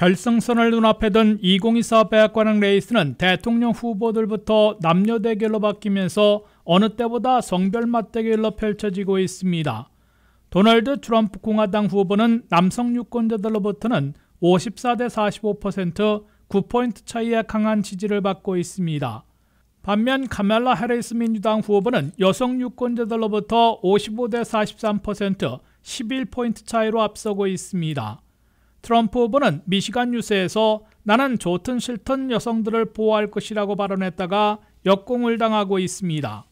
결승선을 눈앞에 둔 2024백악관왕 레이스는 대통령 후보들부터 남녀 대결로 바뀌면서 어느 때보다 성별 맞대결로 펼쳐지고 있습니다. 도널드 트럼프 공화당 후보는 남성 유권자들로부터는 54대 45% 9포인트 차이의 강한 지지를 받고 있습니다. 반면 카멜라 해리스 민주당 후보는 여성 유권자들로부터 55대 43% 11포인트 차이로 앞서고 있습니다. 트럼프 후보는 미시간 뉴스에서 나는 좋든 싫든 여성들을 보호할 것이라고 발언했다가 역공을 당하고 있습니다.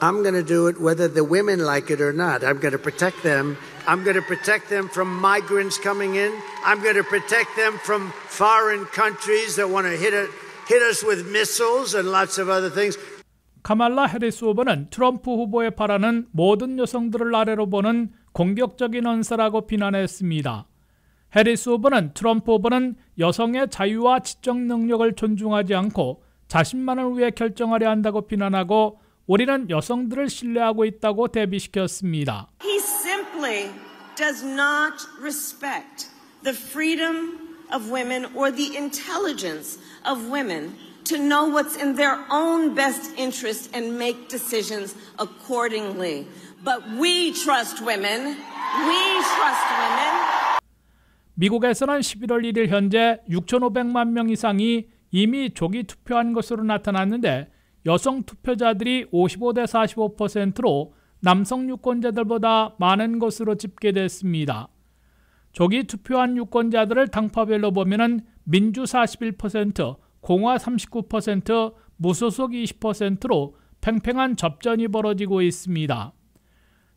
I'm going to do it whether the women like it or not. I'm going to protect them. I'm going to protect them from migrants coming in. I'm going to protect them from foreign countries that want to hit, a, hit us with missiles and lots of other things. 카말라 해리스 후보는 트럼프 후보의 발언은 모든 여성들을 아래로 보는 공격적인 언사라고 비난했습니다. 해리스 후보는 트럼프 후보는 여성의 자유와 지적 능력을 존중하지 않고 자신만을 위해 결정하려 한다고 비난하고 우리는 여성들을 신뢰하고 있다고 대비시켰습니다. He simply does not respect the freedom of women or the intelligence of women to know what's in their own best interest and make decisions accordingly. But we trust women. We trust 미국에서는 11월 1일 현재 6,500만 명 이상이 이미 조기 투표한 것으로 나타났는데 여성 투표자들이 55대 45%로 남성 유권자들보다 많은 것으로 집계됐습니다. 조기 투표한 유권자들을 당파별로 보면 민주 41%, 공화 39%, 무소속 20%로 팽팽한 접전이 벌어지고 있습니다.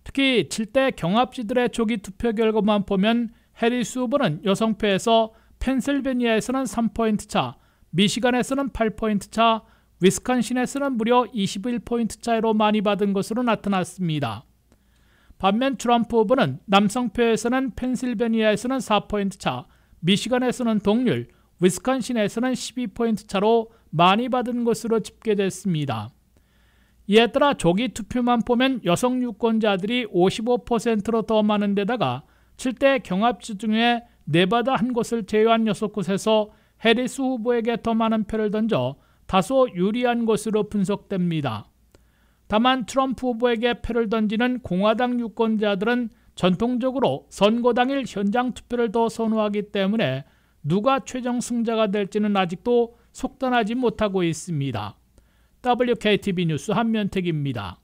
특히 7대 경합지들의 조기 투표 결과만 보면 해리스 후보는 여성표에서 펜실베니아에서는 3포인트 차, 미시간에서는 8포인트 차, 위스콘신에서는 무려 21포인트 차이로 많이 받은 것으로 나타났습니다. 반면 트럼프 후보는 남성표에서는 펜실베니아에서는 4포인트 차, 미시간에서는 동률, 위스콘신에서는 12포인트 차로 많이 받은 것으로 집계됐습니다. 이에 따라 조기 투표만 보면 여성 유권자들이 55%로 더 많은 데다가 7대 경합지 중에 네바다 한 곳을 제외한 6곳에서 해리스 후보에게 더 많은 표를 던져 다소 유리한 것으로 분석됩니다. 다만 트럼프 후보에게 표를 던지는 공화당 유권자들은 전통적으로 선거 당일 현장 투표를 더 선호하기 때문에 누가 최종 승자가 될지는 아직도 속단하지 못하고 있습니다. WKTV 뉴스 한면택입니다.